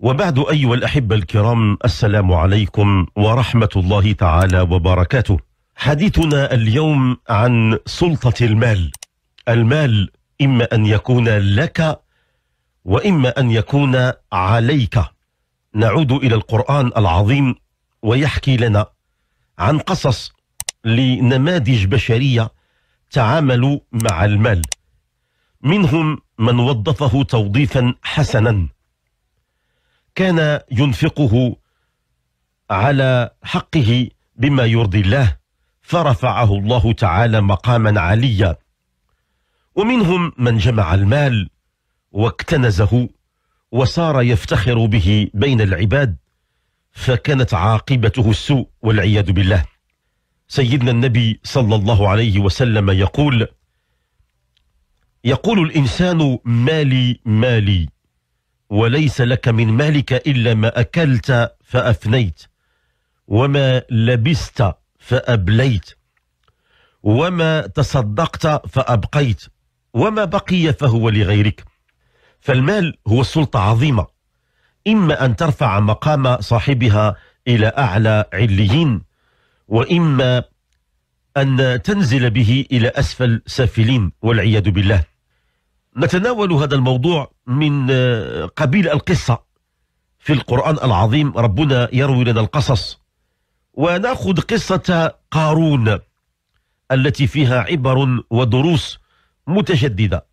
وبعد أيها الأحبة الكرام السلام عليكم ورحمة الله تعالى وبركاته حديثنا اليوم عن سلطة المال المال إما أن يكون لك وإما أن يكون عليك نعود إلى القرآن العظيم ويحكي لنا عن قصص لنماذج بشرية تعاملوا مع المال منهم من وظفه توظيفا حسنا كان ينفقه على حقه بما يرضي الله فرفعه الله تعالى مقاما عليا ومنهم من جمع المال واكتنزه وصار يفتخر به بين العباد فكانت عاقبته السوء والعياذ بالله سيدنا النبي صلى الله عليه وسلم يقول يقول الإنسان مالي مالي وليس لك من مالك إلا ما أكلت فأفنيت وما لبست فأبليت وما تصدقت فأبقيت وما بقي فهو لغيرك فالمال هو سلطة عظيمة إما أن ترفع مقام صاحبها إلى أعلى عليين وإما أن تنزل به إلى أسفل سافلين والعياذ بالله نتناول هذا الموضوع من آه، قبيل القصة في القرآن العظيم ربنا يروي لنا القصص ونأخذ قصة قارون التي فيها عبر ودروس متجددة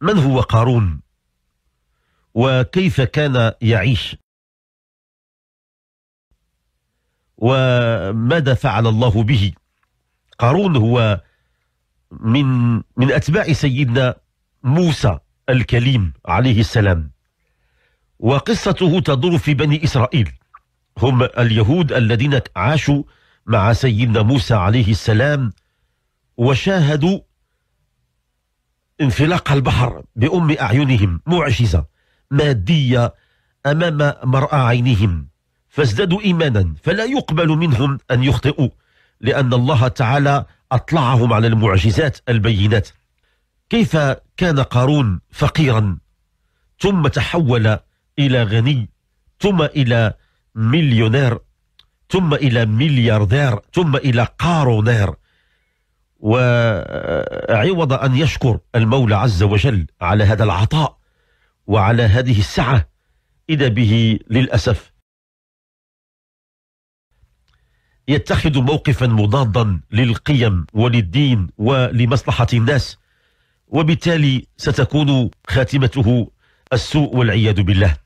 من هو قارون وكيف كان يعيش وماذا فعل الله به قارون هو من من أتباع سيدنا موسى الكليم عليه السلام وقصته تدور في بني إسرائيل هم اليهود الذين عاشوا مع سيدنا موسى عليه السلام وشاهدوا انفلاق البحر بأم أعينهم معجزة مادية أمام مرأى عينهم فازدادوا إيمانا فلا يقبل منهم أن يخطئوا لأن الله تعالى أطلعهم على المعجزات البينات كيف كان قارون فقيرا ثم تحول إلى غني ثم إلى مليونير ثم إلى ملياردير ثم إلى قارونير وعوض أن يشكر المولى عز وجل على هذا العطاء وعلى هذه السعة إذا به للأسف يتخذ موقفا مضادا للقيم وللدين ولمصلحة الناس وبالتالي ستكون خاتمته السوء والعياذ بالله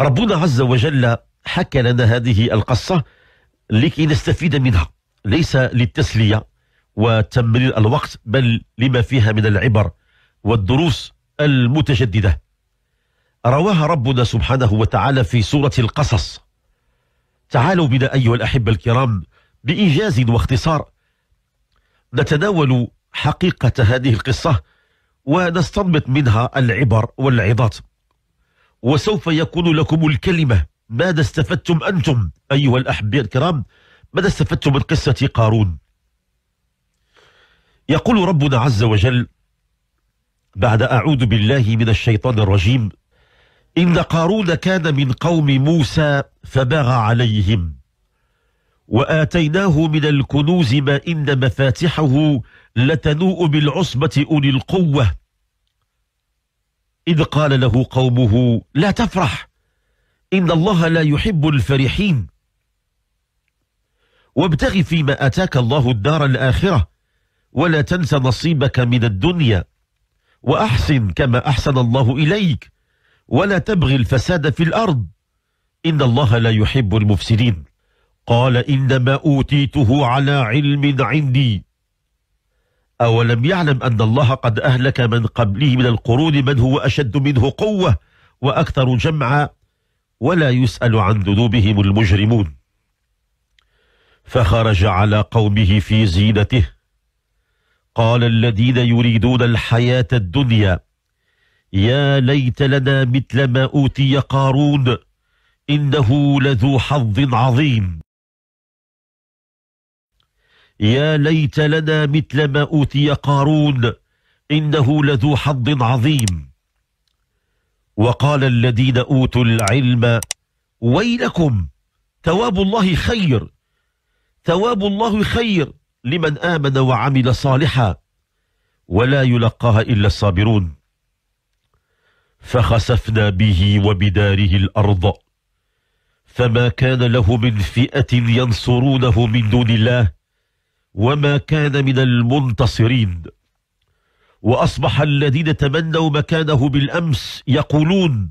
ربنا عز وجل حكى لنا هذه القصة لكي نستفيد منها ليس للتسلية وتمرير الوقت بل لما فيها من العبر والدروس المتجددة رواها ربنا سبحانه وتعالى في سورة القصص تعالوا بنا أيها الأحبة الكرام بإيجاز واختصار نتناول حقيقة هذه القصة ونستنبط منها العبر والعظات وسوف يكون لكم الكلمة ماذا استفدتم أنتم أيها الأحباء الكرام ماذا استفدتم من قصة قارون يقول ربنا عز وجل بعد أعوذ بالله من الشيطان الرجيم إن قارون كان من قوم موسى فبغى عليهم وآتيناه من الكنوز ما إن مفاتحه لتنوء بالعصبة أولي القوة إذ قال له قومه لا تفرح إن الله لا يحب الفرحين وابتغ فيما أتاك الله الدار الآخرة ولا تنس نصيبك من الدنيا وأحسن كما أحسن الله إليك ولا تبغي الفساد في الأرض إن الله لا يحب المفسدين قال إنما أوتيته على علم عندي أولم يعلم أن الله قد أهلك من قبله من القرون من هو أشد منه قوة وأكثر جمعا ولا يسأل عن ذنوبهم المجرمون فخرج على قومه في زينته قال الذين يريدون الحياة الدنيا يا ليت لنا مثل ما أوتي قارون إنه لذو حظ عظيم يا ليت لنا مثل ما أوتي قارون إنه لذو حظ عظيم وقال الذين أوتوا العلم ويلكم ثواب الله خير ثواب الله خير لمن آمن وعمل صالحا ولا يلقاها إلا الصابرون فخسفنا به وبداره الأرض فما كان له من فئة ينصرونه من دون الله وما كان من المنتصرين وأصبح الذين تمنوا مكانه بالأمس يقولون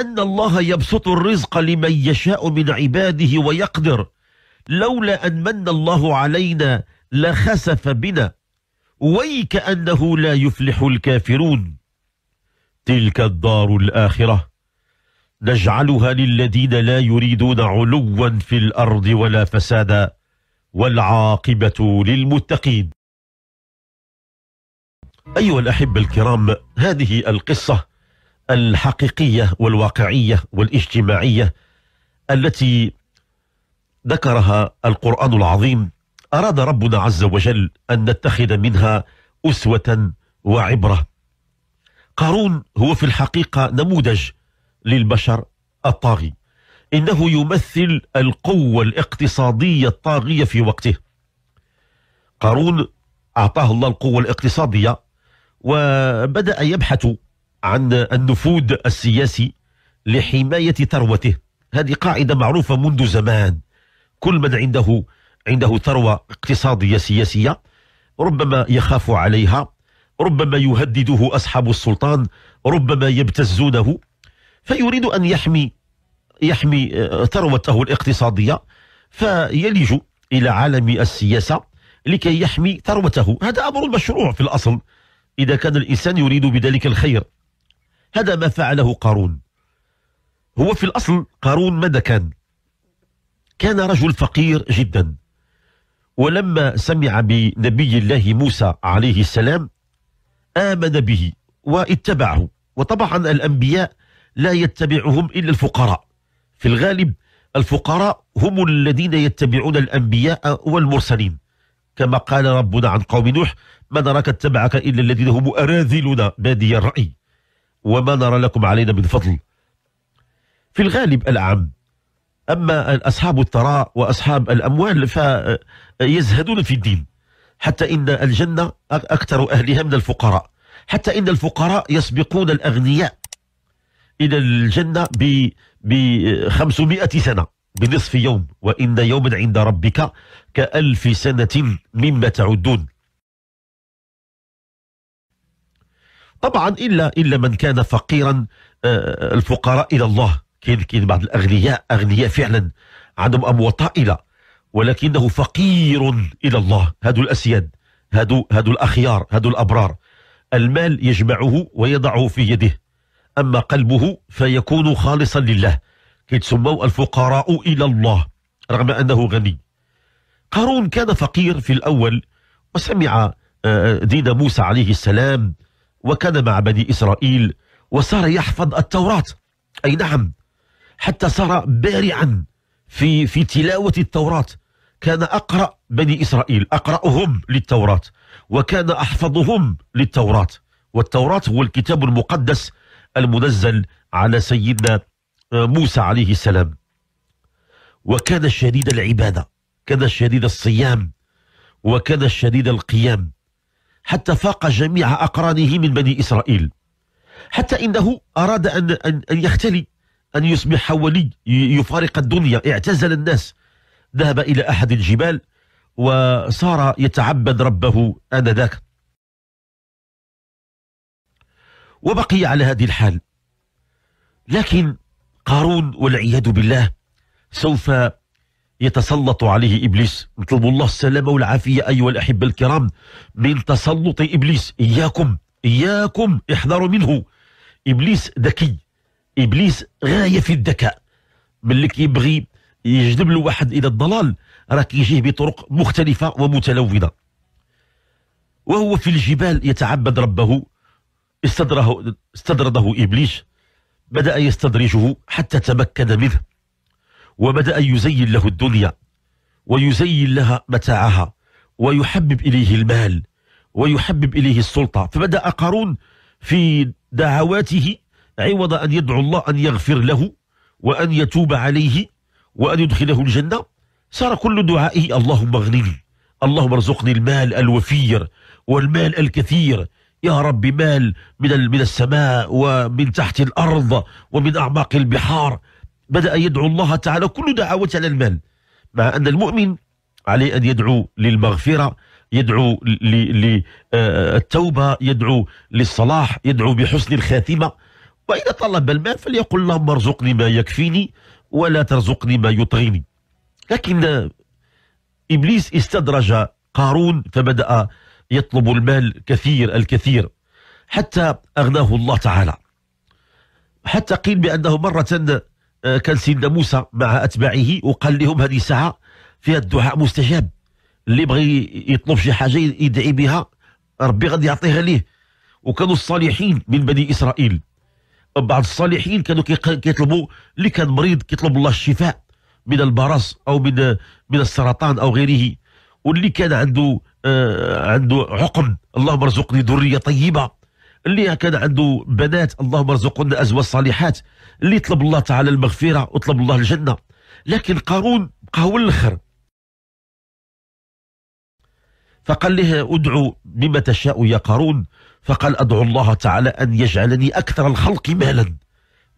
أن الله يبسط الرزق لمن يشاء من عباده ويقدر لولا أن من الله علينا لخسف بنا أنه لا يفلح الكافرون تلك الدار الآخرة نجعلها للذين لا يريدون علوا في الأرض ولا فسادا والعاقبة للمتقين أيها الأحبة الكرام هذه القصة الحقيقية والواقعية والاجتماعية التي ذكرها القرآن العظيم أراد ربنا عز وجل أن نتخذ منها أسوة وعبرة قارون هو في الحقيقة نموذج للبشر الطاغي إنه يمثل القوة الاقتصادية الطاغية في وقته قارون أعطاه الله القوة الاقتصادية وبدأ يبحث عن النفوذ السياسي لحماية ثروته هذه قاعدة معروفة منذ زمان كل من عنده عنده ثروة اقتصادية سياسية ربما يخاف عليها ربما يهدده أصحاب السلطان ربما يبتزونه فيريد أن يحمي يحمي آه، ثروته الاقتصادية فيلج إلى عالم السياسة لكي يحمي ثروته هذا أمر مشروع في الأصل إذا كان الإنسان يريد بذلك الخير هذا ما فعله قارون هو في الأصل قارون ماذا كان كان رجل فقير جدا ولما سمع بنبي الله موسى عليه السلام آمن به واتبعه وطبعا الأنبياء لا يتبعهم إلا الفقراء في الغالب الفقراء هم الذين يتبعون الأنبياء والمرسلين كما قال ربنا عن قوم نوح ما نراك اتبعك إلا الذين هم أراذلنا بادي الرأي وما نرى لكم علينا من فضل في الغالب العام أما أصحاب الثراء وأصحاب الأموال فيزهدون في الدين حتى إن الجنة أكثر أهلها من الفقراء حتى إن الفقراء يسبقون الأغنياء إلى الجنة بمعرفة ب 500 سنة بنصف يوم وإن يوما عند ربك كألف سنة مما تعدون طبعا إلا إلا من كان فقيرا آه، آه، الفقراء إلى الله كاين كاين بعض الأغنياء أغنياء فعلا عندهم أموال طائلة ولكنه فقير إلى الله هادو الأسياد هادو هادو الأخيار هادو الأبرار المال يجمعه ويضعه في يده أما قلبه فيكون خالصا لله كيتسموا الفقراء إلى الله رغم أنه غني قارون كان فقير في الأول وسمع آه، آه، دين موسى عليه السلام وكان مع بني إسرائيل وصار يحفظ التوراة أي نعم حتى صار بارعا في في تلاوة التوراة كان أقرأ بني إسرائيل أقرأهم للتوراة وكان أحفظهم للتوراة والتوراة هو الكتاب المقدس المنزل على سيدنا آه، موسى عليه السلام وكان شديد العبادة كان شديد الصيام وكان شديد القيام حتى فاق جميع أقرانه من بني إسرائيل حتى إنه أراد أن, أن, أن يختلي أن يصبح ولي يفارق الدنيا اعتزل الناس ذهب إلى أحد الجبال وصار يتعبد ربه آنذاك وبقي على هذه الحال لكن قارون والعياذ بالله سوف يتسلط عليه إبليس نطلب الله السلامة والعافية أيها الأحبة الكرام من تسلط إبليس إياكم إياكم احذروا منه إبليس ذكي إبليس غاية في الذكاء ملي كيبغي يجذب له واحد إلى الضلال راه كيجيه بطرق مختلفة ومتلونة وهو في الجبال يتعبد ربه استدره استدرده إبليس بدأ يستدرجه حتى تمكن منه وبدأ يزين له الدنيا ويزين لها متاعها ويحبب إليه المال ويحبب إليه السلطة فبدأ قارون في دعواته عوض أن يدعو الله أن يغفر له وأن يتوب عليه وأن يدخله الجنة صار كل دعائه اللهم اغنني اللهم ارزقني المال الوفير والمال الكثير يا رب مال من من السماء ومن تحت الارض ومن اعماق البحار بدا يدعو الله تعالى كل دعوته على المال مع ان المؤمن عليه ان يدعو للمغفره يدعو للتوبه آه، آه، يدعو للصلاح يدعو بحسن الخاتمه واذا طلب المال فليقل اللهم ارزقني ما يكفيني ولا ترزقني ما يطغيني لكن ابليس استدرج قارون فبدا يطلب المال كثير الكثير حتى أغناه الله تعالى حتى قيل بأنه مرة آه، كان سيدنا موسى مع أتباعه وقال لهم هذه ساعة فيها الدعاء مستجاب اللي بغي يطلب شي حاجة يدعي بها ربي غادي يعطيها ليه وكانوا الصالحين من بني إسرائيل بعض الصالحين كانوا كيطلبوا اللي كان مريض كيطلب الله الشفاء من البرص أو من آه، من السرطان أو غيره واللي كان عنده آه عنده عقم اللهم ارزقني ذريه طيبه اللي كان عنده بنات اللهم ارزقنا ازواج صالحات اللي طلب الله تعالى المغفره وطلب الله الجنه لكن قارون بقى هو الاخر فقال له ادعو بما تشاء يا قارون فقال ادعو الله تعالى ان يجعلني اكثر الخلق مالا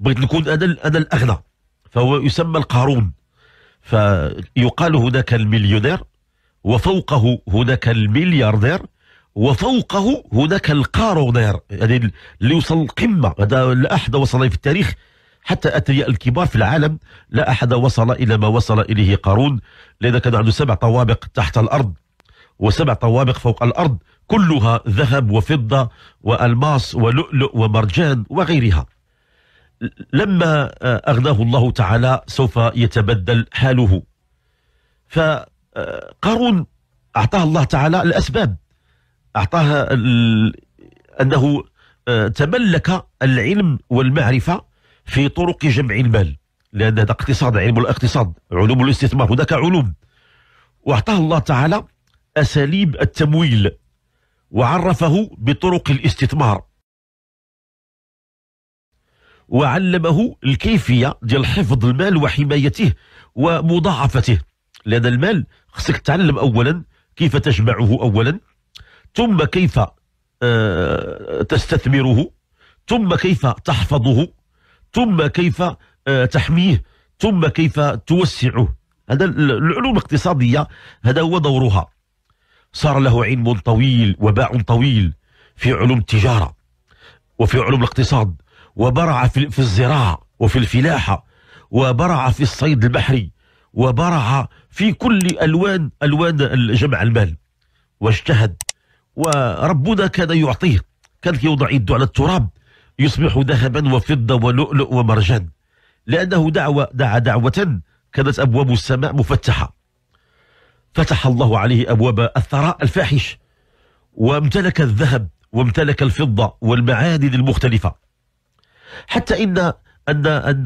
بغيت نكون انا انا الاغنى فهو يسمى القارون فيقال هناك المليونير وفوقه هناك الملياردير وفوقه هناك القارونير يعني اللي وصل القمة هذا لا أحد وصل في التاريخ حتى أثرياء الكبار في العالم لا أحد وصل إلى ما وصل إليه قارون لأن كان عنده سبع طوابق تحت الأرض وسبع طوابق فوق الأرض كلها ذهب وفضة وألماس ولؤلؤ ومرجان وغيرها لما آه، أغناه الله تعالى سوف يتبدل حاله ف قارون أعطاه الله تعالى الأسباب أعطاه أنه آه، تملك العلم والمعرفة في طرق جمع المال لأن هذا اقتصاد علم الاقتصاد علوم الاستثمار هناك علوم وأعطاه الله تعالى أساليب التمويل وعرفه بطرق الاستثمار وعلمه الكيفية ديال حفظ المال وحمايته ومضاعفته لهذا المال خصك تعلم اولا كيف تجمعه اولا ثم كيف آه، تستثمره ثم كيف تحفظه ثم كيف آه، تحميه ثم كيف توسعه هذا العلوم الاقتصادية هذا هو دورها صار له علم طويل وباع طويل في علوم التجارة وفي علوم الاقتصاد وبرع في الزراعة وفي الفلاحة وبرع في الصيد البحري وبرع في كل ألوان ألوان جمع المال واجتهد وربنا كان يعطيه كان يوضع يده على التراب يصبح ذهبا وفضة ولؤلؤ ومرجان لأنه دعوة دعا دعوة كانت أبواب السماء مفتحة فتح الله عليه أبواب الثراء الفاحش وامتلك الذهب وامتلك الفضة والمعادن المختلفة حتى إن أن أن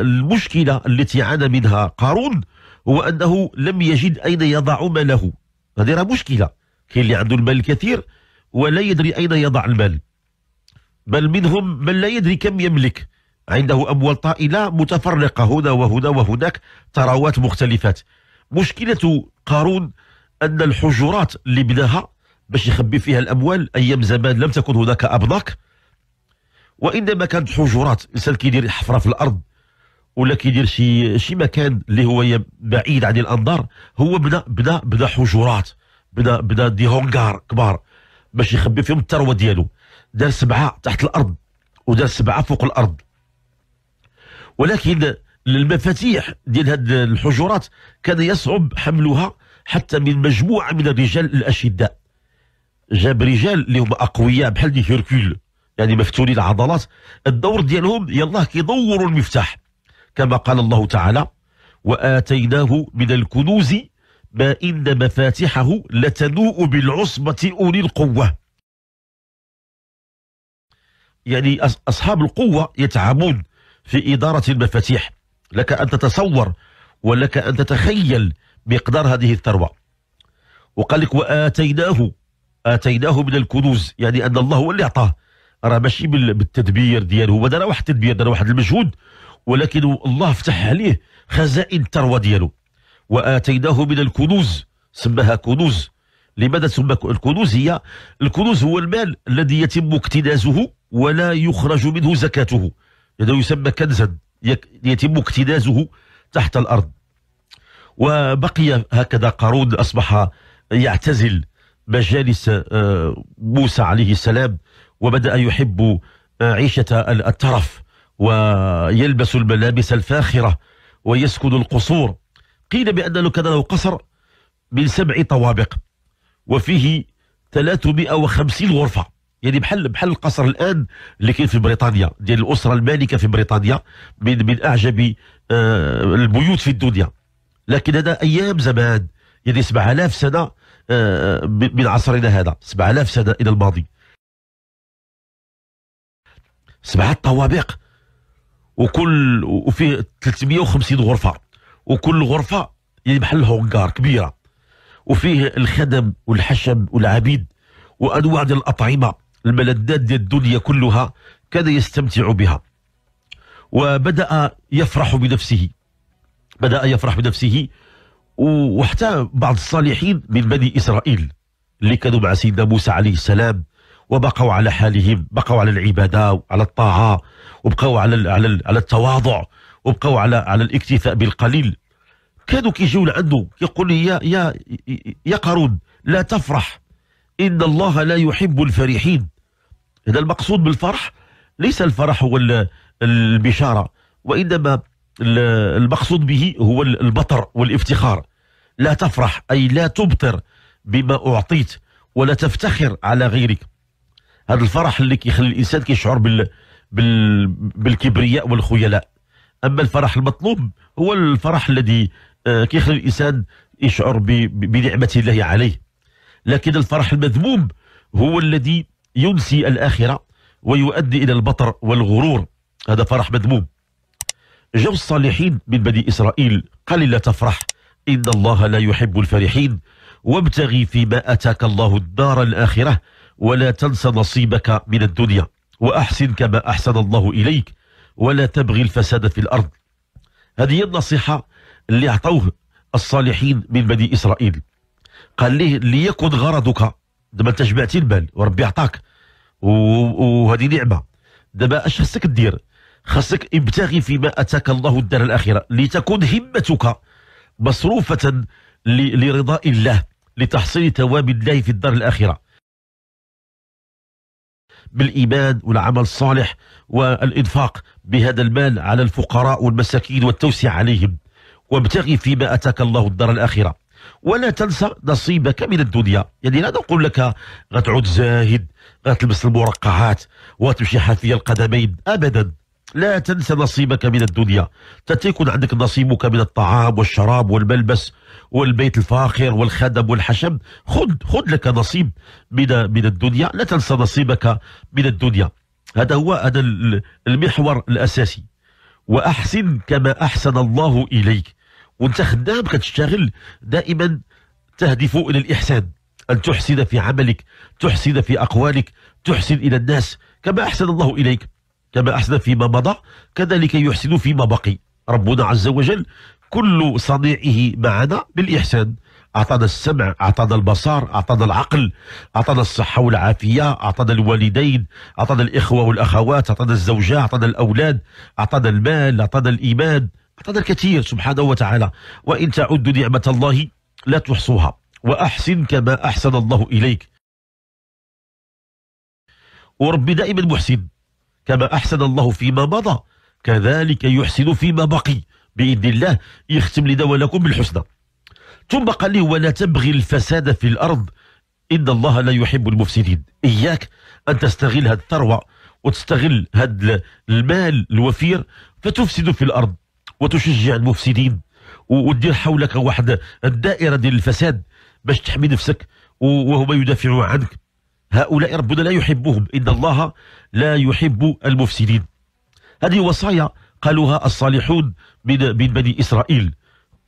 المشكلة التي عانى منها قارون هو انه لم يجد اين يضع ماله هذه راه مشكله كاين اللي عنده المال الكثير ولا يدري اين يضع المال بل منهم من لا يدري كم يملك عنده اموال طائله متفرقه هنا وهنا وهناك ثروات مختلفات مشكله قارون ان الحجرات اللي بناها باش يخبي فيها الاموال ايام زمان لم تكن هناك ابناك وانما كانت حجرات الانسان كيدير حفره في الارض ولا كيدير شي شي مكان اللي هو بعيد عن الانظار هو بدا بدا بدا حجرات بدا بدا دي هونغار كبار باش يخبي فيهم الثروه ديالو دار سبعه تحت الارض ودار سبعه فوق الارض ولكن المفاتيح ديال هاد الحجرات كان يصعب حملها حتى من مجموعه من الرجال الاشداء جاب رجال اللي هما اقوياء بحال دي هيركول يعني مفتولين العضلات الدور ديالهم يلاه كيدوروا المفتاح كما قال الله تعالى وآتيناه من الكنوز ما إن مفاتحه لتنوء بالعصبة أولي القوة يعني أصحاب القوة يتعبون في إدارة المفاتيح لك أن تتصور ولك أن تتخيل مقدار هذه الثروة وقال لك وآتيناه آتيناه من الكنوز يعني أن الله هو اللي أعطاه راه ماشي بالتدبير ديالو هو دار واحد التدبير دار واحد المجهود ولكن الله فتح عليه خزائن الثروه ديالو واتيناه من الكنوز سماها كنوز لماذا تسمى الكنوز هي الكنوز هو المال الذي يتم اكتنازه ولا يخرج منه زكاته هذا يسمى كنزا يتم اكتنازه تحت الارض وبقي هكذا قارون اصبح يعتزل مجالس آه، موسى عليه السلام وبدا يحب آه، عيشه الترف ويلبس الملابس الفاخرة ويسكن القصور قيل بأن كان له قصر من سبع طوابق وفيه 350 غرفة يعني بحل بحل القصر الآن اللي كاين في بريطانيا ديال الأسرة المالكة في بريطانيا من من أعجب آه، البيوت في الدنيا لكن هذا أيام زمان يعني 7000 سنة آه، من عصرنا هذا 7000 سنة إلى الماضي سبعة طوابق وكل وفيه 350 غرفه وكل غرفه يعني بحال هونغار كبيره وفيه الخدم والحشب والعبيد وانواع ديال الاطعمه الملذات ديال الدنيا كلها كان يستمتع بها وبدا يفرح بنفسه بدا يفرح بنفسه وحتى بعض الصالحين من بني اسرائيل اللي كانوا مع سيدنا موسى عليه السلام وبقوا على حالهم بقوا على العبادة وعلى الطاعة وبقوا على على على التواضع وبقوا على على الاكتفاء بالقليل كادوا كيجيو لعنده كيقول لي يا يا يا قارون لا تفرح ان الله لا يحب الفرحين هذا المقصود بالفرح ليس الفرح هو البشاره وانما المقصود به هو البطر والافتخار لا تفرح اي لا تبطر بما اعطيت ولا تفتخر على غيرك هذا الفرح اللي كيخلي الانسان كيشعر بال... بال... بالكبرياء والخيلاء اما الفرح المطلوب هو الفرح الذي آه، كيخلي الانسان يشعر بنعمه الله عليه لكن الفرح المذموم هو الذي ينسي الاخره ويؤدي الى البطر والغرور هذا فرح مذموم جو الصالحين من بني اسرائيل قال لا تفرح ان الله لا يحب الفرحين وابتغي فيما اتاك الله الدار الاخره ولا تنس نصيبك من الدنيا وأحسن كما أحسن الله إليك ولا تبغي الفساد في الأرض هذه النصيحة اللي أعطوه الصالحين من بني إسرائيل قال ليه ليكن غرضك دابا انت جمعتي المال وربي عطاك وهذه نعمه دابا اش خصك دير خاصك ابتغي فيما اتاك الله الدار الاخره لتكون همتك مصروفه لرضاء الله لتحصيل ثواب الله في الدار الاخره بالإيمان والعمل الصالح والإنفاق بهذا المال على الفقراء والمساكين والتوسع عليهم وابتغي فيما أتاك الله الدار الآخرة ولا تنسى نصيبك من الدنيا يعني لا نقول لك غتعود زاهد غتلبس المرقعات وتمشي حافية القدمين أبدا لا تنسى نصيبك من الدنيا تتيكون عندك نصيبك من الطعام والشراب والملبس والبيت الفاخر والخدم والحشم خذ خذ لك نصيب من من الدنيا لا تنسى نصيبك من الدنيا هذا هو هذا المحور الاساسي واحسن كما احسن الله اليك وانت خدام كتشتغل دائما تهدف الى الاحسان ان تحسن في عملك تحسن في اقوالك تحسن الى الناس كما احسن الله اليك كما أحسن فيما مضى كذلك يحسن فيما بقي ربنا عز وجل كل صنيعه معنا بالإحسان أعطانا السمع أعطانا البصر أعطانا العقل أعطانا الصحة والعافية أعطانا الوالدين أعطانا الإخوة والأخوات أعطانا الزوجة أعطانا الأولاد أعطانا المال أعطانا الإيمان أعطانا الكثير سبحانه وتعالى وإن تعدوا نعمة الله لا تحصوها وأحسن كما أحسن الله إليك وربي دائما محسن كما أحسن الله فيما مضى كذلك يحسن فيما بقي بإذن الله يختم لدولكم بالحسنى ثم قال لي ولا تبغي الفساد في الأرض إن الله لا يحب المفسدين إياك أن تستغل هذه الثروة وتستغل هذا المال الوفير فتفسد في الأرض وتشجع المفسدين ودير حولك واحد الدائرة ديال الفساد باش تحمي نفسك وهما يدافعوا عنك هؤلاء ربنا لا يحبهم إن الله لا يحب المفسدين هذه وصايا قالوها الصالحون من, من بني إسرائيل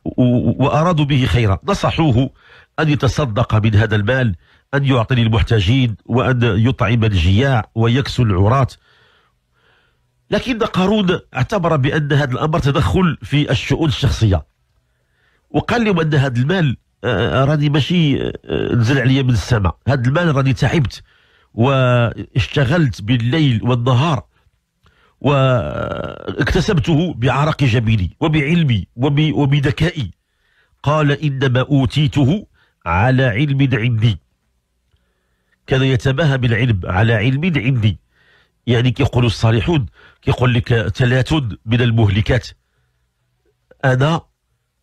وأرادوا به خيرا نصحوه أن يتصدق من هذا المال أن يعطي للمحتاجين وأن يطعم الجياع ويكسو العراة لكن قارون اعتبر بأن هذا الأمر تدخل في الشؤون الشخصية وقال لهم أن هذا المال آه، آه، راني ماشي آه، نزل عليا من السماء هذا المال راني تعبت واشتغلت بالليل والنهار واكتسبته بعرق جبيني وبعلمي وبذكائي قال إنما أوتيته على علم عندي كان يتباهى بالعلم على علم عندي يعني كيقولوا الصالحون كيقول لك ثلاث من المهلكات أنا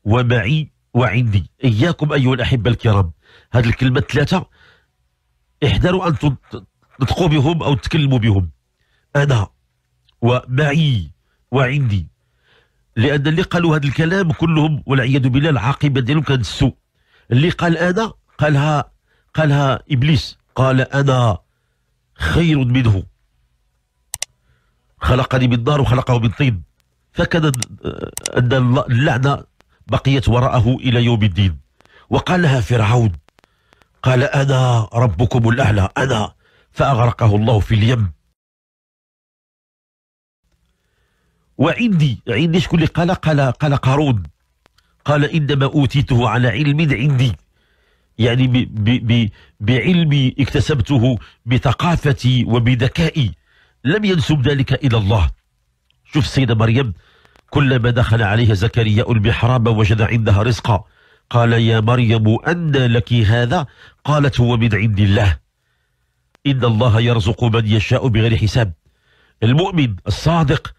ومعي وعندي إياكم أيها الأحبة الكرام هذه الكلمة ثلاثة احذروا أن تنطقوا بهم أو تتكلموا بهم أنا ومعي وعندي لأن اللي قالوا هذا الكلام كلهم والعياذ بالله العاقبة ديالهم كانت السوء اللي قال أنا قالها قالها إبليس قال أنا خير منه خلقني من نار وخلقه من طين فكان آه، أن اللعنة بقيت وراءه إلى يوم الدين وقالها فرعون قال أنا ربكم الأعلى أنا فأغرقه الله في اليم وعندي عندي شكون اللي قال قال قال قارون قال إنما أوتيته على علم عندي يعني ب ب ب بعلمي اكتسبته بثقافتي وبذكائي لم ينسب ذلك إلى الله شوف السيدة مريم كلما دخل عليها زكريا المحراب وجد عندها رزقا قال يا مريم أنى لك هذا قالت هو من عند الله إن الله يرزق من يشاء بغير حساب المؤمن الصادق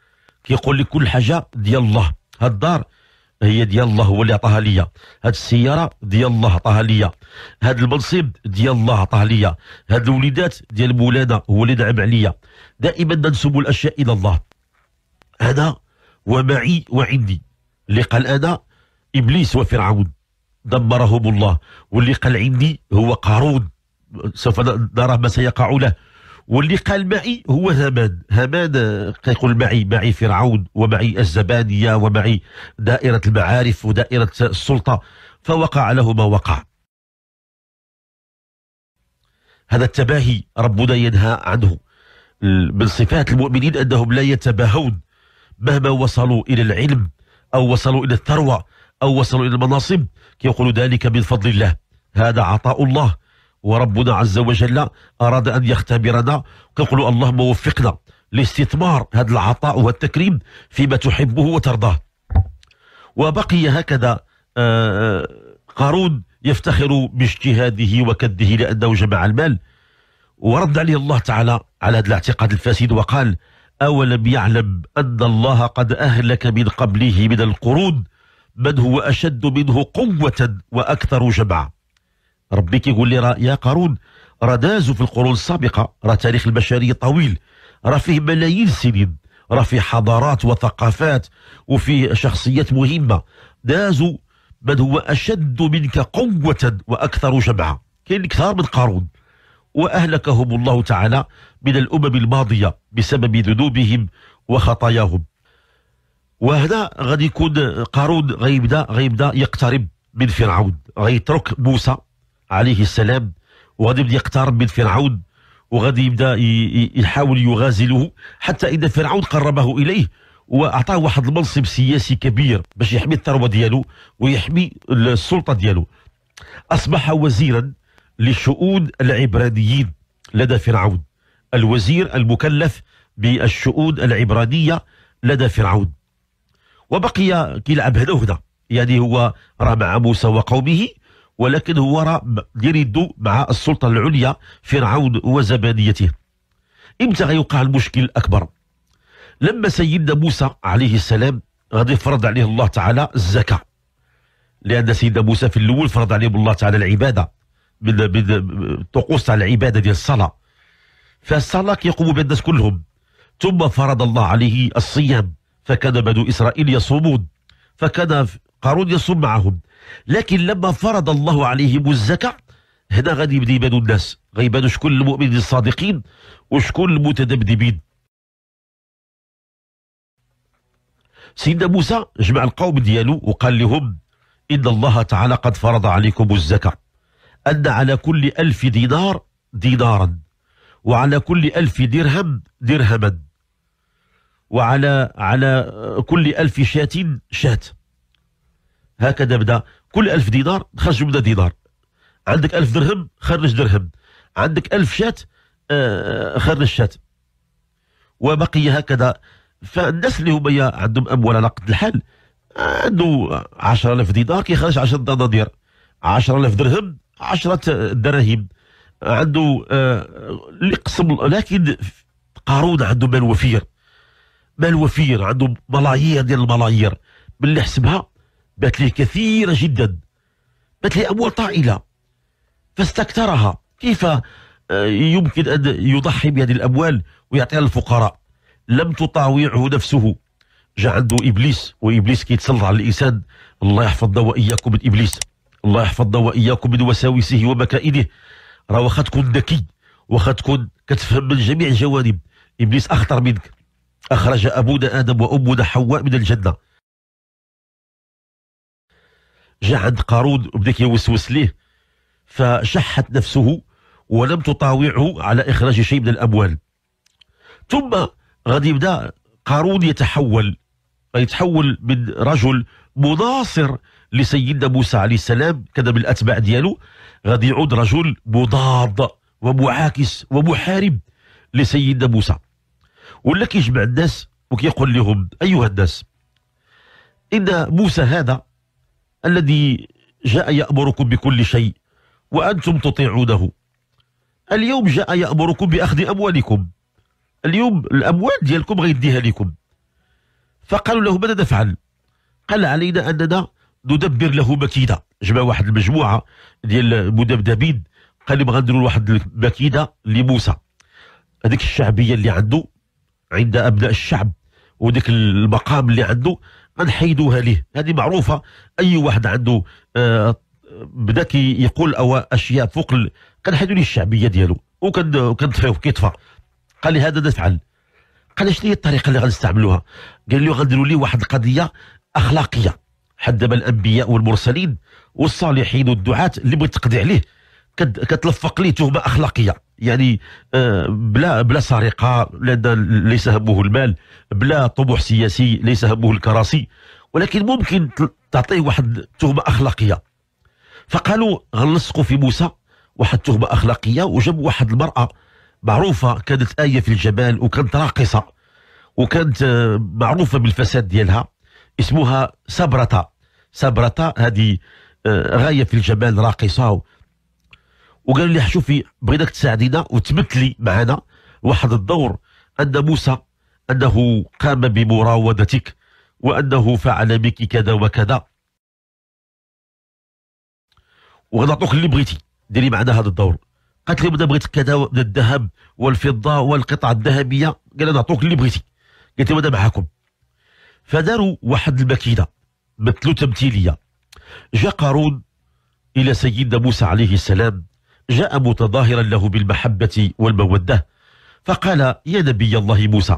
كيقول لك كل حاجة ديال الله هالدار الدار هي ديال الله هو اللي عطاها ليا هاد السياره ديال الله عطاها ليا هاد المنصب ديال الله عطاها ليا هاد الوليدات ديال مولانا هو اللي دعم عليا دائما ننسب الاشياء الى الله هذا ومعي وعندي اللي قال انا ابليس وفرعون دمرهم الله واللي قال عندي هو قارون سوف نرى ما سيقع له واللي قال معي هو هامان هامان يقول معي معي فرعون ومعي الزبانية ومعي دائرة المعارف ودائرة السلطة فوقع له ما وقع هذا التباهي ربنا ينهى عنه من صفات المؤمنين أنهم لا يتباهون مهما وصلوا إلى العلم أو وصلوا إلى الثروة أو وصلوا إلى المناصب كيقولوا ذلك من فضل الله هذا عطاء الله وربنا عز وجل أراد أن يختبرنا كيقول اللهم وفقنا لاستثمار هذا العطاء والتكريم فيما تحبه وترضاه وبقي هكذا آه، آه، قارون يفتخر باجتهاده وكده لأنه جمع المال ورد عليه الله تعالى على هذا الاعتقاد الفاسد وقال أولم يعلم أن الله قد أهلك من قبله من القرود من هو أشد منه قوة وأكثر جمعا ربك يقول لي يا قارون راه في القرون السابقة راه تاريخ البشرية طويل راه فيه ملايين السنين راه فيه حضارات وثقافات وفيه شخصيات مهمة دازوا من هو أشد منك قوة وأكثر جمعا كاين كثار من قارون وأهلكهم الله تعالى من الأمم الماضية بسبب ذنوبهم وخطاياهم وهنا غادي يكون قارون غيبدا غيبدا يقترب من فرعون غيترك موسى عليه السلام وغادي يبدا يقترب من فرعون وغادي يبدا يحاول يغازله حتى ان فرعون قربه اليه واعطاه واحد المنصب سياسي كبير باش يحمي الثروه ديالو ويحمي السلطه ديالو اصبح وزيرا لشؤون العبرانيين لدى فرعون الوزير المكلف بالشؤون العبرانية لدى فرعون وبقي كيلعب هنا وهنا يعني هو راه مع موسى وقومه ولكن هو راه يرد مع السلطة العليا فرعون وزبانيته امتى غيوقع المشكل الأكبر لما سيدنا موسى عليه السلام غادي يفرض عليه الله تعالى الزكاة لأن سيدنا موسى في الأول فرض عليه الله تعالى العبادة بالطقوس تاع العباده ديال الصلاه فالصلاه كيقوموا بها الناس كلهم ثم فرض الله عليه الصيام فكان بنو اسرائيل يصومون فكان قارون يصوم معهم لكن لما فرض الله عليهم الزكاه هنا غادي يبدا يبانوا الناس غيبانوا شكون المؤمنين الصادقين وشكون المتذبذبين سيدنا موسى جمع القوم ديالو وقال لهم ان الله تعالى قد فرض عليكم الزكاه أن على كل ألف دينار دينارا وعلى كل ألف درهم درهما وعلى على كل ألف شاة شاة هكذا بدأ كل ألف دينار خرج بدا دينار عندك ألف درهم خرج درهم عندك ألف شاة خرج شاة وبقي هكذا فالناس اللي هما عندهم أموال على قد الحال آه، عنده 10000 دينار كيخرج 10 دنانير 10000 درهم عشرة دراهم عنده آه، اللي قسم لكن قارون عنده مال وفير مال وفير عنده ملايير ديال الملايير باللي حسبها بات ليه كثيرة جدا بات ليه أموال طائلة فاستكثرها كيف آه، يمكن أن يضحي بهذه الأموال ويعطيها للفقراء لم تطاوعه نفسه جا عنده إبليس وإبليس كيتسلط على الإنسان الله يحفظنا وإياكم من إبليس الله يحفظنا واياكم من وساوسه ومكائده راه واخا تكون ذكي واخا تكون كتفهم من جميع الجوانب ابليس اخطر منك اخرج ابونا ادم وامنا حواء من الجنه جاء عند قارون وبدا كيوسوس ليه فشحت نفسه ولم تطاوعه على اخراج شيء من الاموال ثم غادي يبدا قارون يتحول يتحول من رجل مناصر اللي سيدنا موسى عليه السلام كذا من الاتباع ديالو غادي يعود رجل مضاد ومعاكس ومحارب لسيدنا موسى ولا كيجمع الناس وكيقول لهم ايها الناس ان موسى هذا الذي جاء يامركم بكل شيء وانتم تطيعونه اليوم جاء يامركم باخذ اموالكم اليوم الاموال ديالكم غيديها لكم فقالوا له ماذا نفعل قال علينا اننا ندبر له مكيده جمع واحد المجموعه ديال المدبدبين قال لي غنديروا واحد المكيده لموسى هذيك الشعبيه اللي عنده عند ابناء الشعب وديك المقام اللي عنده غنحيدوها ليه هذه معروفه اي واحد عنده آه بدا يقول او اشياء فوق ال... كنحيدوا ليه الشعبيه ديالو وكنطفيوه كيطفى قال لي هذا نفعل قال لي شنو هي الطريقه اللي غنستعملوها قال لي غنديروا ليه واحد القضيه اخلاقيه حدب الانبياء والمرسلين والصالحين والدعاة اللي بغيت تقضي عليه كتلفق ليه تهمه اخلاقيه يعني آه، بلا بلا سرقه ليس همه المال بلا طموح سياسي ليس همه الكراسي ولكن ممكن تعطيه واحد تهمه اخلاقيه فقالوا غنلصقوا في موسى واحد تهمه اخلاقيه وجابوا واحد المراه معروفه كانت ايه في الجبال وكانت راقصه وكانت آه، معروفه بالفساد ديالها اسمها سبرتا سبرتا هذه آه، غايه في الجمال راقصه وقالوا لي شوفي بغيناك تساعدينا وتمثلي معنا واحد الدور ان موسى انه قام بمراودتك وانه فعل بك كذا وكذا وغنعطوك اللي بغيتي ديري معنا هذا الدور قالت لي بغيت كذا من الذهب والفضه والقطع الذهبيه قال نعطوك اللي بغيتي قالت لي بدا معاكم فداروا واحد البكيده بتلو تمثيليه جاء قارون الى سيدنا موسى عليه السلام جاء متظاهرا له بالمحبه والموده فقال يا نبي الله موسى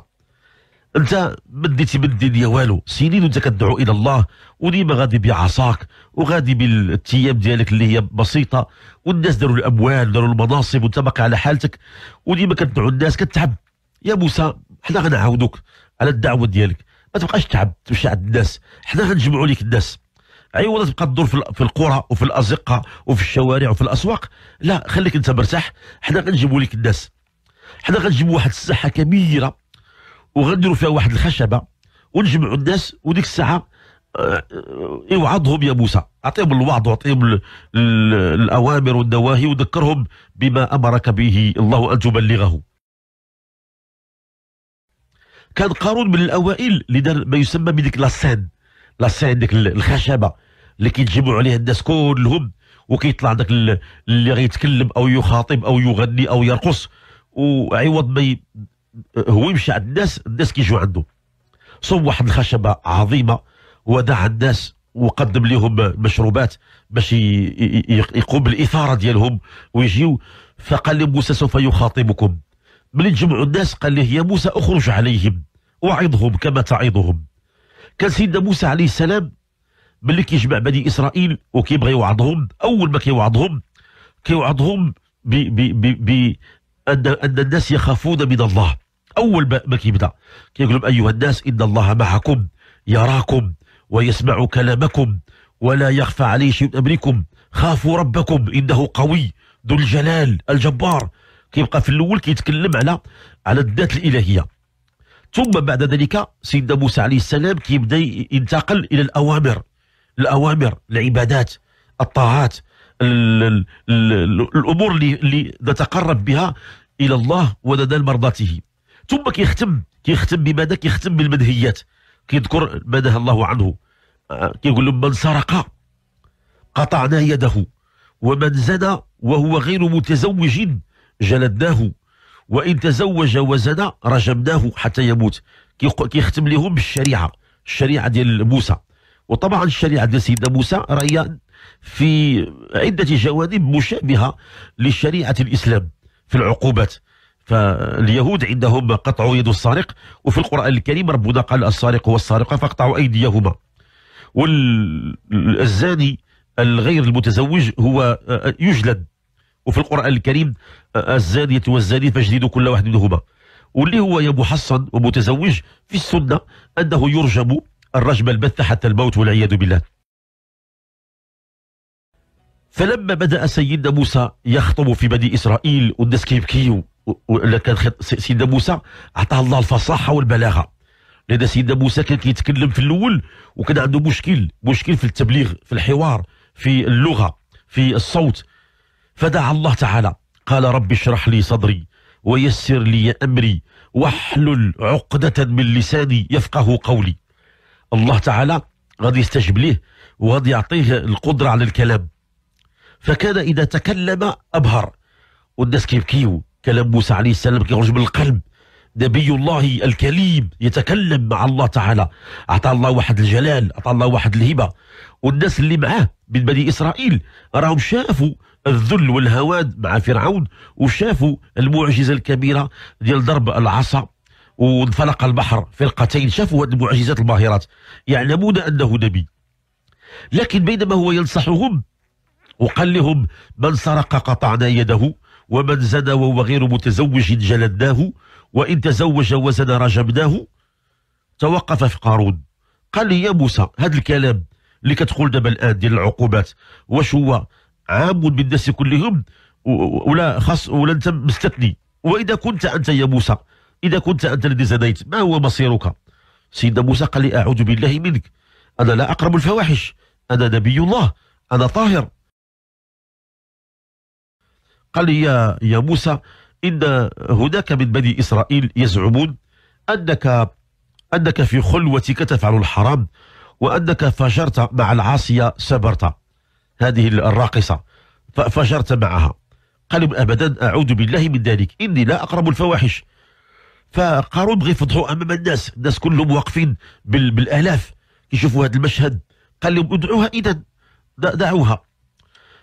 انت بديتي من الدنيا والو سنين وانت كدعو الى الله وديما غادي بعصاك وغادي بالتياب ديالك اللي هي بسيطه والناس داروا الاموال داروا المناصب وانت باقي على حالتك وديما كدعو الناس كتعب يا موسى حنا غنعاونوك على الدعوه ديالك ما تبقاش تعب تمشي عند الناس حنا غنجمعوا لك الناس عوض تبقى تدور في القرى وفي الازقه وفي الشوارع وفي الاسواق لا خليك انت مرتاح حنا غنجيبوا لك الناس حنا غنجيبوا واحد الساحه كبيره وغنديروا فيها واحد الخشبه ونجمعوا الناس وديك الساعه اوعظهم آه، آه، يا موسى اعطيهم الوعظ واعطيهم الاوامر والنواهي وذكرهم بما امرك به الله ان تبلغه كان قارون من الاوائل اللي دار ما يسمى بديك لاسين لاسين ديك الخشبه اللي كيتجمعوا عليها الناس كلهم وكيطلع داك اللي غيتكلم او يخاطب او يغني او يرقص وعوض ما هو يمشي عند الناس الناس كيجوا عنده صوب واحد الخشبه عظيمه ودع الناس وقدم لهم مشروبات باش يقوم بالاثاره ديالهم ويجيو فقال لموسى سوف يخاطبكم بلي تجمعوا الناس قال له يا موسى اخرج عليهم وعظهم كما تعظهم كان سيدنا موسى عليه السلام ملي كيجمع بني اسرائيل وكيبغي يوعظهم اول ما كيوعظهم كيوعظهم ب ب ب ب ان ان الناس يخافون من الله اول ما كيبدا كيقول لهم ايها الناس ان الله معكم يراكم ويسمع كلامكم ولا يخفى عليه شيء من امركم خافوا ربكم انه قوي ذو الجلال الجبار كيبقى في الاول كيتكلم على على الذات الالهيه ثم بعد ذلك سيدنا موسى عليه السلام كيبدا ينتقل الى الاوامر الاوامر العبادات الطاعات الامور اللي نتقرب بها الى الله وننال مرضاته ثم كيختم كيختم بماذا كيختم بالمنهيات كيذكر ما نهى الله عنه آه، كيقول لهم من سرق قطعنا يده ومن زنى وهو غير متزوج جلدناه وإن تزوج وزنا رجمناه حتى يموت كيختم لهم بالشريعة الشريعة ديال موسى وطبعا الشريعة ديال سيدنا موسى راهي في عدة جوانب مشابهة لشريعة الإسلام في العقوبات فاليهود عندهم قطع يد السارق وفي القرآن الكريم ربنا قال السارق والسارقة فاقطعوا أيديهما والزاني الغير المتزوج هو آه، يجلد وفي القرآن الكريم آه، الزانية والزاني فاجلدوا كل واحد منهما واللي هو يا محصن ومتزوج في السنة أنه يرجم الرجم البث حتى الموت والعياذ بالله فلما بدأ سيدنا موسى يخطب في بني إسرائيل والناس كيبكيو كان سيدنا موسى أعطاه الله الفصاحة والبلاغة لأن سيدنا موسى كان كيتكلم في الأول وكان عنده مشكل مشكل في التبليغ في الحوار في اللغة في الصوت فدعا الله تعالى قال رب اشرح لي صدري ويسر لي أمري واحلل عقدة من لساني يفقه قولي الله تعالى غادي يستجب ليه وغادي يعطيه القدرة على الكلام فكان إذا تكلم أبهر والناس كيبكيو كلام موسى عليه السلام كيخرج من القلب نبي الله الكليم يتكلم مع الله تعالى أعطى الله واحد الجلال أعطى الله واحد الهبة والناس اللي معاه من بني إسرائيل راهم شافوا الذل والهواد مع فرعون وشافوا المعجزه الكبيره ديال ضرب العصا وانفلق البحر فرقتين شافوا هذه المعجزات الباهرات يعلمون انه نبي لكن بينما هو ينصحهم وقال لهم من سرق قطعنا يده ومن زنى وهو غير متزوج جلدناه وإن تزوج وزنى رجمناه توقف في قارون قال لي يا موسى هذا الكلام اللي كتقول دابا الان ديال العقوبات واش هو عام بالناس كلهم ولا خاص ولا انت مستثني واذا كنت انت يا موسى اذا كنت انت الذي زنيت ما هو مصيرك سيدنا موسى قال لي اعوذ بالله منك انا لا اقرب الفواحش انا نبي الله انا طاهر قال لي يا, يا موسى إن هناك من بني إسرائيل يزعمون أنك أنك في خلوتك تفعل الحرام وأنك فجرت مع العاصية سبرت هذه الراقصة ففجرت معها قال أبدا أعوذ بالله من ذلك إني لا أقرب الفواحش فقارون بغي يفضحوا أمام الناس الناس كلهم واقفين بالآلاف يشوفوا هذا المشهد قال لهم ادعوها إذا دعوها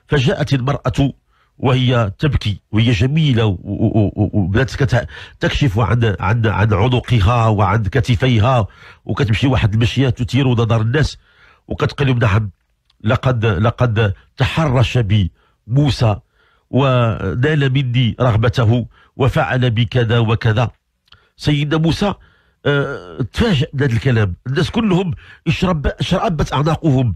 فجاءت المرأة وهي تبكي وهي جميله وبدات تكشف عن عن عن عنقها وعن كتفيها وكتمشي واحد المشيه تثير نظر الناس وكتقول لهم نعم لقد لقد تحرش بي موسى ونال مني رغبته وفعل بي كذا وكذا سيدنا موسى اه تفاجأ بهذا الكلام الناس كلهم شرب شربت أعناقهم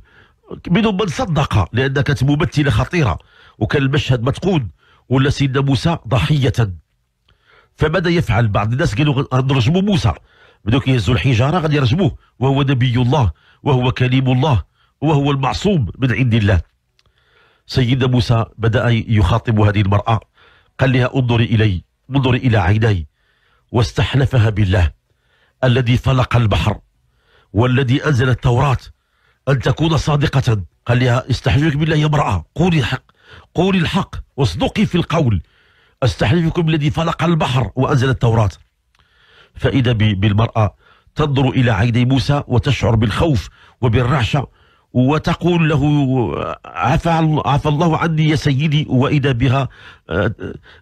منهم من صدق لأنها كانت ممثلة خطيرة وكان المشهد متقون ولا سيدنا موسى ضحية فماذا يفعل بعض الناس قالوا نرجموا موسى بدوك يهزوا الحجاره غادي يرجموه وهو نبي الله وهو كليم الله وهو المعصوم من عند الله سيدنا موسى بدأ يخاطب هذه المرأة قال لها انظري إلي انظري إلى عيني واستحلفها بالله الذي فلق البحر والذي أنزل التوراة أن تكون صادقة قال لها استحلفك بالله يا امرأة قولي الحق قولي الحق واصدقي في القول استحلفكم الذي فلق البحر وأنزل التوراة فإذا بالمرأة تنظر إلى عيني موسى وتشعر بالخوف وبالرعشة وتقول له عفى عفى الله عني يا سيدي واذا بها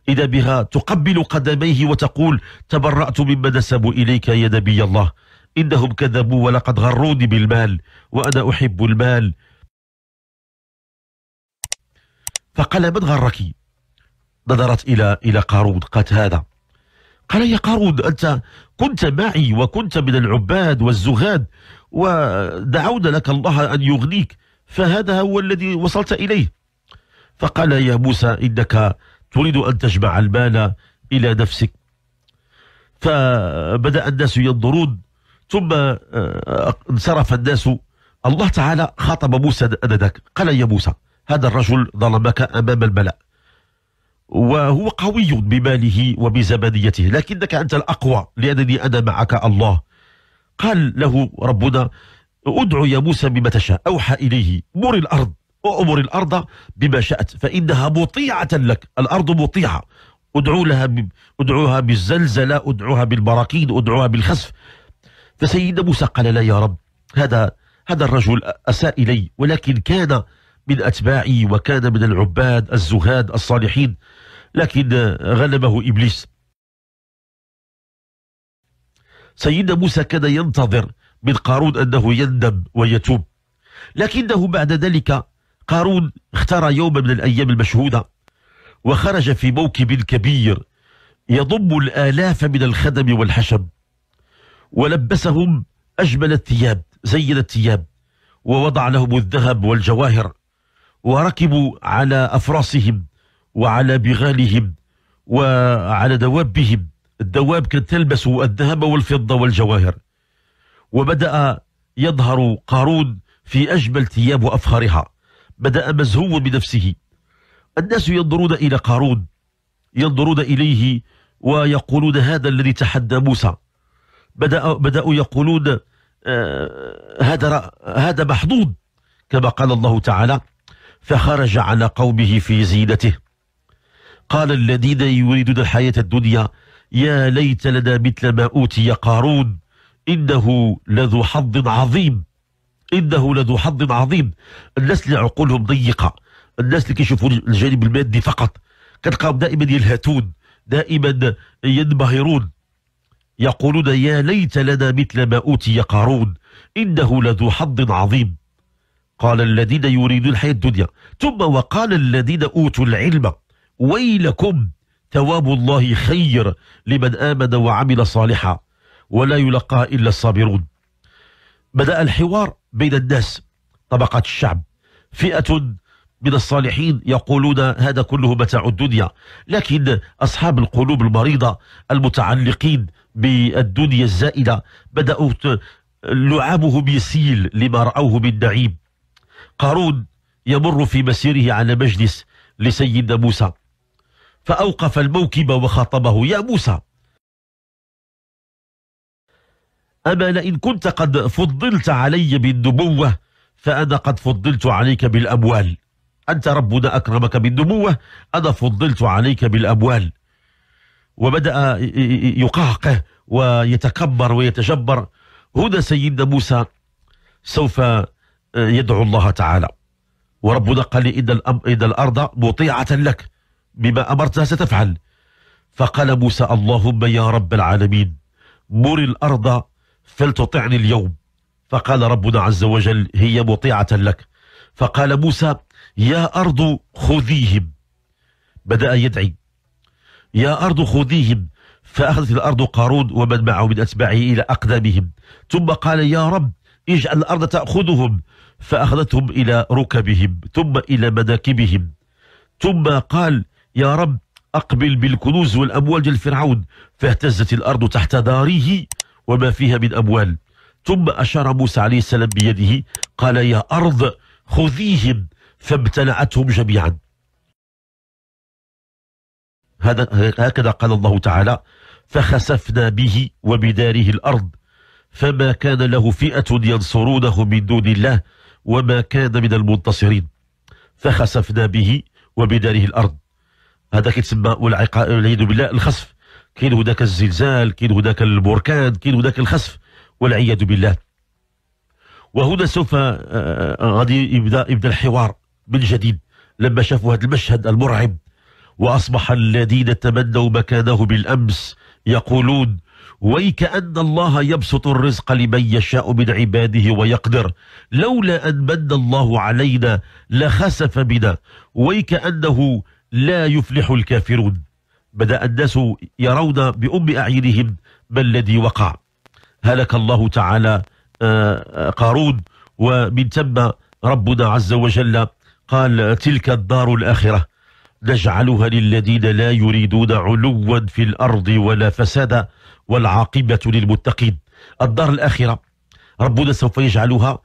اذا بها تقبل قدميه وتقول تبرأت مما نسبوا اليك يا نبي الله انهم كذبوا ولقد غروني بالمال وانا احب المال فقال من غرك نظرت الى الى قارون قالت هذا قال يا قارون انت كنت معي وكنت من العباد والزهاد ودعوت لك الله أن يغنيك فهذا هو الذي وصلت إليه فقال يا موسى إنك تريد أن تجمع المال إلى نفسك فبدأ الناس ينظرون ثم آه، انصرف الناس الله تعالى خاطب موسى أنذاك قال يا موسى هذا الرجل ظلمك أمام الملأ وهو قوي بماله وبزبانيته لكنك أنت الأقوى لأنني أنا معك الله قال له ربنا ادعو يا موسى بما تشاء أوحى إليه مر الأرض وأمر الأرض بما شئت فإنها مطيعة لك الأرض مطيعة ادعو لها ب... ادعوها بالزلزلة ادعوها بالبراكين ادعوها بالخسف فسيدنا موسى قال لا يا رب هذا هذا الرجل أساء إلي ولكن كان من أتباعي وكان من العباد الزهاد الصالحين لكن غلبه إبليس سيدنا موسى كان ينتظر من قارون أنه يندم ويتوب لكنه بعد ذلك قارون اختار يوما من الأيام المشهودة وخرج في موكب كبير يضم الآلاف من الخدم والحشب ولبسهم أجمل الثياب زين الثياب ووضع لهم الذهب والجواهر وركبوا على أفراسهم وعلى بغالهم وعلى دوابهم الدواب كانت تلبس الذهب والفضة والجواهر وبدأ يظهر قارون في أجمل ثياب وأفخرها بدأ مزهو بنفسه الناس ينظرون إلى قارون ينظرون إليه ويقولون هذا الذي تحدى موسى بدأ بدأوا يقولون آه هذا هذا محظوظ كما قال الله تعالى فخرج على قومه في زينته قال الذين يريدون الحياة الدنيا يا ليت لنا مثل ما أوتي قارون إنه لذو حظ عظيم إنه لذو حظ عظيم الناس اللي عقولهم ضيقة الناس اللي كيشوفوا الجانب المادي فقط كتلقاهم دائما يلهتون دائما ينبهرون يقولون يا ليت لنا مثل ما أوتي قارون إنه لذو حظ عظيم قال الذين يريدون الحياة الدنيا ثم وقال الذين أوتوا العلم ويلكم ثواب الله خير لمن آمن وعمل صالحا ولا يلقى إلا الصابرون بدأ الحوار بين الناس طبقة الشعب فئة من الصالحين يقولون هذا كله متاع الدنيا لكن أصحاب القلوب المريضة المتعلقين بالدنيا الزائدة بدأوا لعابهم يسيل لما رأوه من نعيم قارون يمر في مسيره على مجلس لسيدنا موسى فأوقف الموكب وخاطبه يا موسى أما لئن كنت قد فضلت علي بالنبوة فأنا قد فضلت عليك بالأموال أنت ربنا أكرمك بالنبوة أنا فضلت عليك بالأموال وبدأ يقهقه ويتكبر ويتجبر هنا سيدنا موسى سوف آه، يدعو الله تعالى وربنا قال إن, إن الأرض مطيعة لك بما أمرتها ستفعل فقال موسى اللهم يا رب العالمين مر الأرض فلتطعني اليوم فقال ربنا عز وجل هي مطيعة لك فقال موسى يا أرض خذيهم بدأ يدعي يا أرض خذيهم فأخذت الأرض قارون ومن معه من أتباعه إلى أقدامهم ثم قال يا رب اجعل الأرض تأخذهم فأخذتهم إلى ركبهم ثم إلى مناكبهم ثم قال يا رب أقبل بالكنوز والأموال ديال فرعون فاهتزت الأرض تحت داره وما فيها من أموال ثم أشار موسى عليه السلام بيده قال يا أرض خذيهم فابتلعتهم جميعا هذا هكذا قال الله تعالى فخسفنا به وبداره الأرض فما كان له فئة ينصرونه من دون الله وما كان من المنتصرين فخسفنا به وبداره الأرض هذا كيتسمى والعقاء والعياذ بالله الخسف كاين هداك الزلزال كاين هداك البركان كاين هداك الخسف والعياذ بالله وهنا سوف آه، آه، آه، غادي يبدا يبدا الحوار من جديد لما شافوا هذا المشهد المرعب واصبح الذين تمنوا مكانه بالامس يقولون ويكأن الله يبسط الرزق لمن يشاء من عباده ويقدر لولا أن من الله علينا لخسف بنا ويكأنه لا يفلح الكافرون بدأ الناس يرون بأم أعينهم ما الذي وقع هلك الله تعالى آه، آه، قارون ومن ثم ربنا عز وجل قال تلك الدار الآخرة نجعلها للذين لا يريدون علوا في الأرض ولا فسادا والعاقبة للمتقين الدار الآخرة ربنا سوف يجعلها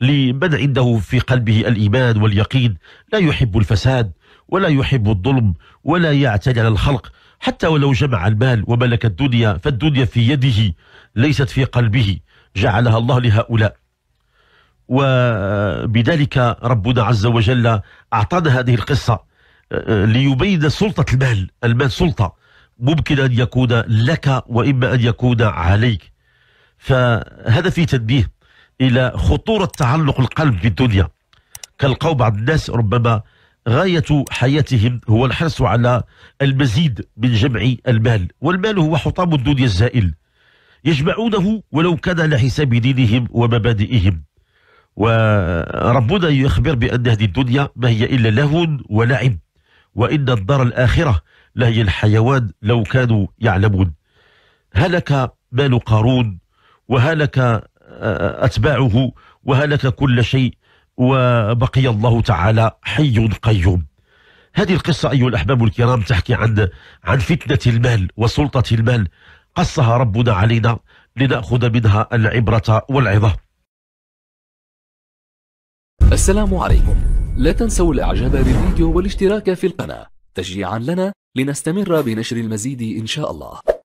لمن عنده في قلبه الإيمان واليقين لا يحب الفساد ولا يحب الظلم ولا يعتدي على الخلق حتى ولو جمع المال وملك الدنيا فالدنيا في يده ليست في قلبه جعلها الله لهؤلاء وبذلك ربنا عز وجل أعطانا هذه القصة آه، ليبين سلطة المال المال سلطة ممكن أن يكون لك وإما أن يكون عليك فهذا في تنبيه إلى خطورة تعلق القلب بالدنيا كالقوم بعض الناس ربما غاية حياتهم هو الحرص على المزيد من جمع المال والمال هو حطام الدنيا الزائل يجمعونه ولو كان على حساب دينهم ومبادئهم وربنا يخبر بأن هذه الدنيا ما هي إلا لهو ولعب وإن الدار الآخرة لهي الحيوان لو كانوا يعلمون هلك مال قارون وهلك آه، آه، أتباعه وهلك كل شيء وبقي الله تعالى حي قيوم هذه القصة أيها الأحباب الكرام تحكي عن عن فتنة المال وسلطة المال قصها ربنا علينا لنأخذ منها العبرة والعظة السلام عليكم لا تنسوا الإعجاب بالفيديو والاشتراك في القناة تشجيعا لنا لنستمر بنشر المزيد إن شاء الله